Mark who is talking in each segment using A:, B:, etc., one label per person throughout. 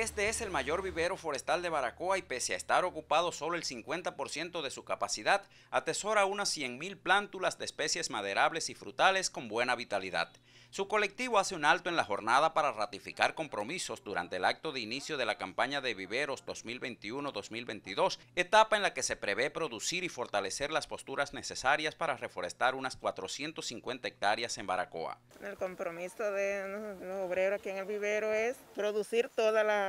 A: Este es el mayor vivero forestal de Baracoa y pese a estar ocupado solo el 50% de su capacidad, atesora unas 100.000 plántulas de especies maderables y frutales con buena vitalidad. Su colectivo hace un alto en la jornada para ratificar compromisos durante el acto de inicio de la campaña de viveros 2021-2022, etapa en la que se prevé producir y fortalecer las posturas necesarias para reforestar unas 450 hectáreas en Baracoa.
B: El compromiso de los obreros aquí en el vivero es producir toda la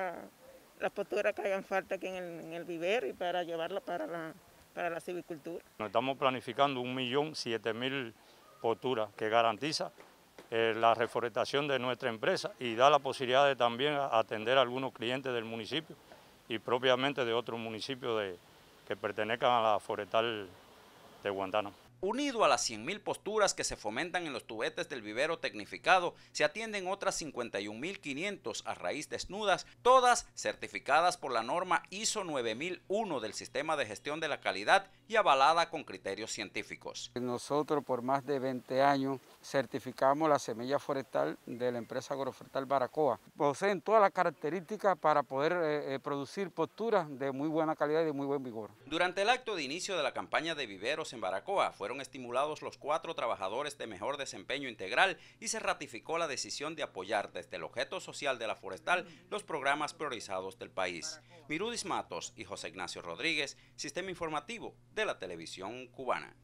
B: las posturas que hagan falta aquí en el, vivero y para llevarla para la, para civicultura.
C: Nos estamos planificando un millón siete mil posturas que garantiza eh, la reforestación de nuestra empresa y da la posibilidad de también atender a algunos clientes del municipio y propiamente de otros municipios que pertenezcan a la forestal de Guantánamo. Unido a las 100.000 posturas que se fomentan
A: en los tubetes del vivero tecnificado, se atienden otras 51.500 a raíz desnudas, todas certificadas por la norma ISO 9001 del Sistema de Gestión de la Calidad y avalada con criterios científicos.
D: Nosotros por más de 20 años certificamos la semilla forestal de la empresa agroforestal Baracoa. Poseen todas las características para poder eh, eh, producir posturas de muy buena calidad y de muy buen vigor.
A: Durante el acto de inicio de la campaña de viveros en Baracoa, fue fueron estimulados los cuatro trabajadores de mejor desempeño integral y se ratificó la decisión de apoyar desde el objeto social de la forestal los programas priorizados del país. Mirudis Matos y José Ignacio Rodríguez, Sistema Informativo de la Televisión Cubana.